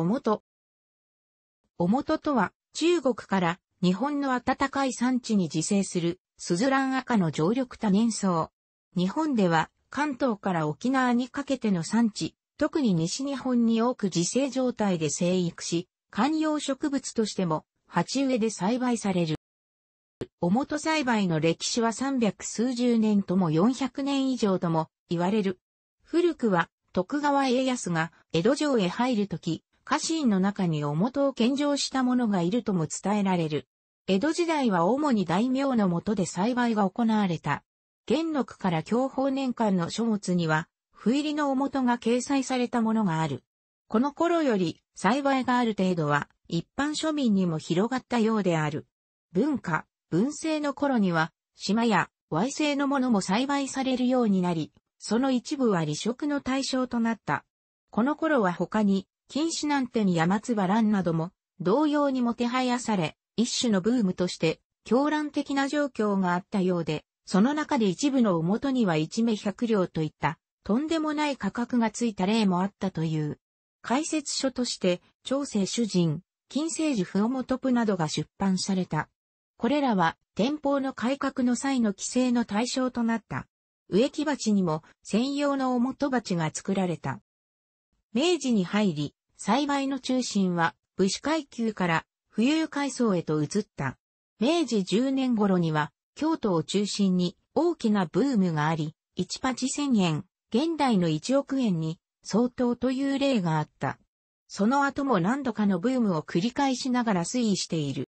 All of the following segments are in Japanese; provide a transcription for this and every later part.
おもと。おもととは、中国から日本の暖かい産地に自生する、スズラン赤の常緑多年草。日本では、関東から沖縄にかけての産地、特に西日本に多く自生状態で生育し、観葉植物としても、鉢植えで栽培される。おもと栽培の歴史は300数十年とも400年以上とも言われる。古くは徳川家康が江戸城へ入るとき、家臣の中に表を献上した者がいるとも伝えられる。江戸時代は主に大名の下で栽培が行われた。元禄から享保年間の書物には、不入りの表が掲載されたものがある。この頃より栽培がある程度は一般庶民にも広がったようである。文化、文政の頃には島や和製のものも栽培されるようになり、その一部は離職の対象となった。この頃は他に禁止なんてに山津乱なども同様にもてはやされ、一種のブームとして狂乱的な状況があったようで、その中で一部のとには一目百両といったとんでもない価格がついた例もあったという。解説書として、長生主人、金星樹不元プなどが出版された。これらは、天保の改革の際の規制の対象となった。植木鉢にも専用のと鉢が作られた。明治に入り、栽培の中心は武士階級から富裕階層へと移った。明治10年頃には京都を中心に大きなブームがあり、1パチ1000円、現代の1億円に相当という例があった。その後も何度かのブームを繰り返しながら推移している。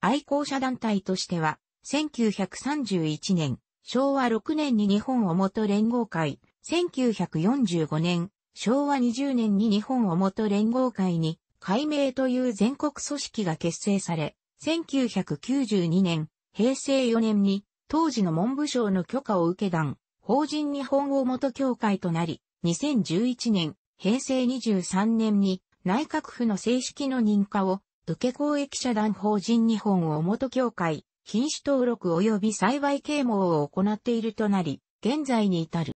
愛好者団体としては、1931年、昭和6年に日本をもと連合会、1945年、昭和20年に日本をもと連合会に、改名という全国組織が結成され、1992年、平成4年に、当時の文部省の許可を受け団、法人日本も元協会となり、2011年、平成23年に内閣府の正式の認可を受け公益社団法人日本も元協会、品種登録及び栽培啓蒙を行っているとなり、現在に至る。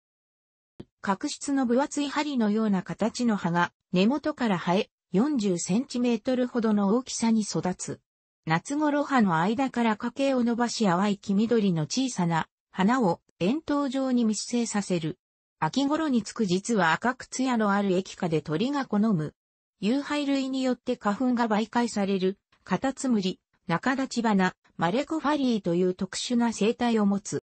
角質の分厚い針のような形の葉が根元から生え、40センチメートルほどの大きさに育つ。夏頃葉の間から花茎を伸ばし淡い黄緑の小さな花を円筒状に密生させる。秋頃につく実は赤く艶のある液化で鳥が好む。有配類によって花粉が媒介される、カタツムリ、中立ち花、マレコファリーという特殊な生態を持つ。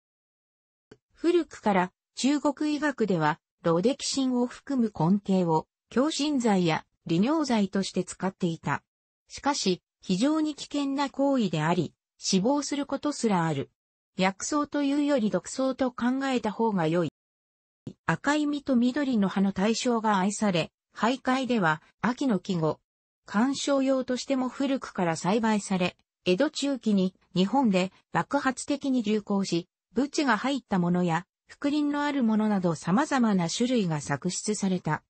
古くから中国医学ではロデキシンを含む根茎を強心剤や利尿剤として使っていた。しかし、非常に危険な行為であり、死亡することすらある。薬草というより毒草と考えた方が良い。赤い実と緑の葉の対象が愛され、徘徊では秋の季語、観賞用としても古くから栽培され、江戸中期に日本で爆発的に流行し、ブチが入ったものや覆輪のあるものなど様々な種類が作出された。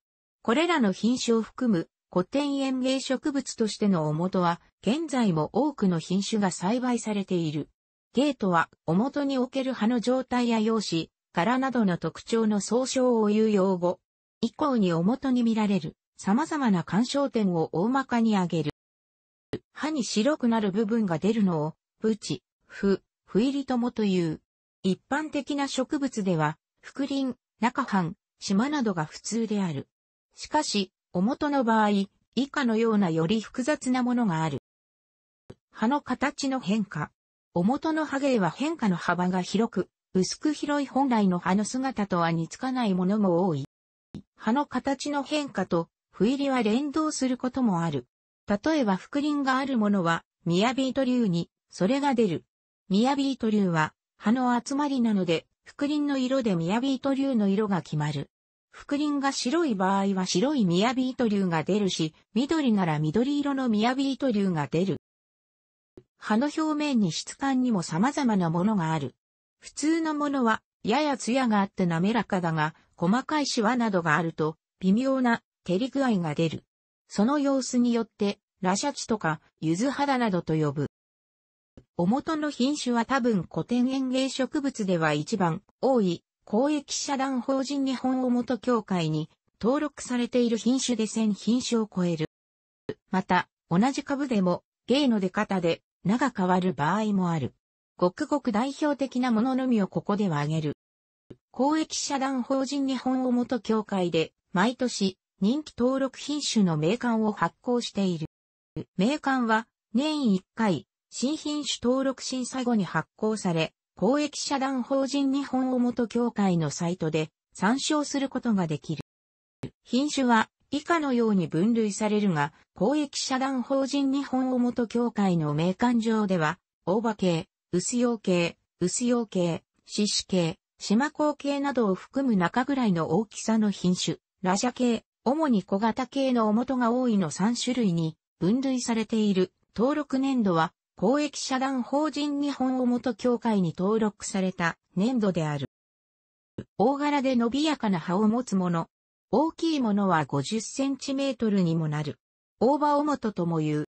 これらの品種を含む古典園芸植物としてのおもとは、現在も多くの品種が栽培されている。ゲートは、おもとにおける葉の状態や容姿、殻などの特徴の総称を言う用語。以降におもとに見られる、様々な干渉点を大まかに挙げる。歯に白くなる部分が出るのを、ブチ、フ、フ入りともという。一般的な植物では、副林、中藩、島などが普通である。しかし、お元の場合、以下のようなより複雑なものがある。葉の形の変化。お元の葉芸は変化の幅が広く、薄く広い本来の葉の姿とは似つかないものも多い。葉の形の変化と、不入りは連動することもある。例えば、副林があるものは、ミヤビート流に、それが出る。ミヤビート流は、葉の集まりなので、覆輪の色でヤビート流の色が決まる。覆輪が白い場合は白いヤビート流が出るし、緑なら緑色のヤビート流が出る。葉の表面に質感にも様々なものがある。普通のものは、ややツヤがあって滑らかだが、細かいシワなどがあると、微妙な照り具合が出る。その様子によって、ラシャチとか、ユズ肌などと呼ぶ。おもとの品種は多分古典園芸植物では一番多い公益社団法人日本お元協会に登録されている品種で1000品種を超える。また、同じ株でも芸の出方で名が変わる場合もある。ごくごく代表的なもののみをここでは挙げる。公益社団法人日本お元協会で毎年人気登録品種の名鑑を発行している。名鑑は年1回新品種登録審査後に発行され、公益社団法人日本大元協会のサイトで参照することができる。品種は以下のように分類されるが、公益社団法人日本大元協会の名鑑上では、大葉系、薄葉系、薄葉系、獅子系、島高系などを含む中ぐらいの大きさの品種、ラジャ系、主に小型系のおもとが多いの3種類に分類されている。登録年度は公益社団法人日本大元協会に登録された粘土である。大柄で伸びやかな葉を持つもの。大きいものは50センチメートルにもなる。大葉大元とも言う。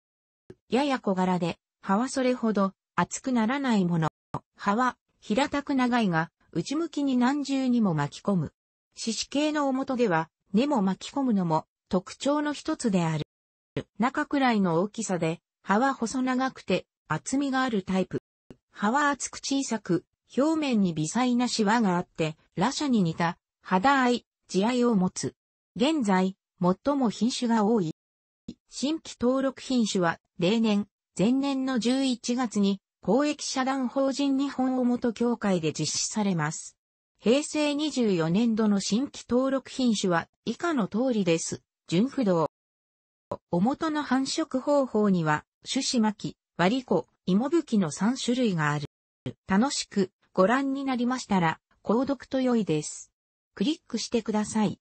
やや小柄で、葉はそれほど厚くならないもの。葉は平たく長いが、内向きに何重にも巻き込む。獅子系の表では、根も巻き込むのも特徴の一つである。中くらいの大きさで、葉は細長くて厚みがあるタイプ。葉は厚く小さく、表面に微細なシワがあって、ラシャに似た肌合い、地合いを持つ。現在、最も品種が多い。新規登録品種は、例年、前年の11月に、公益社団法人日本おもと協会で実施されます。平成24年度の新規登録品種は、以下の通りです。純不動。おもとの繁殖方法には、種子巻き、割り子、芋吹きの3種類がある。楽しくご覧になりましたら、購読と良いです。クリックしてください。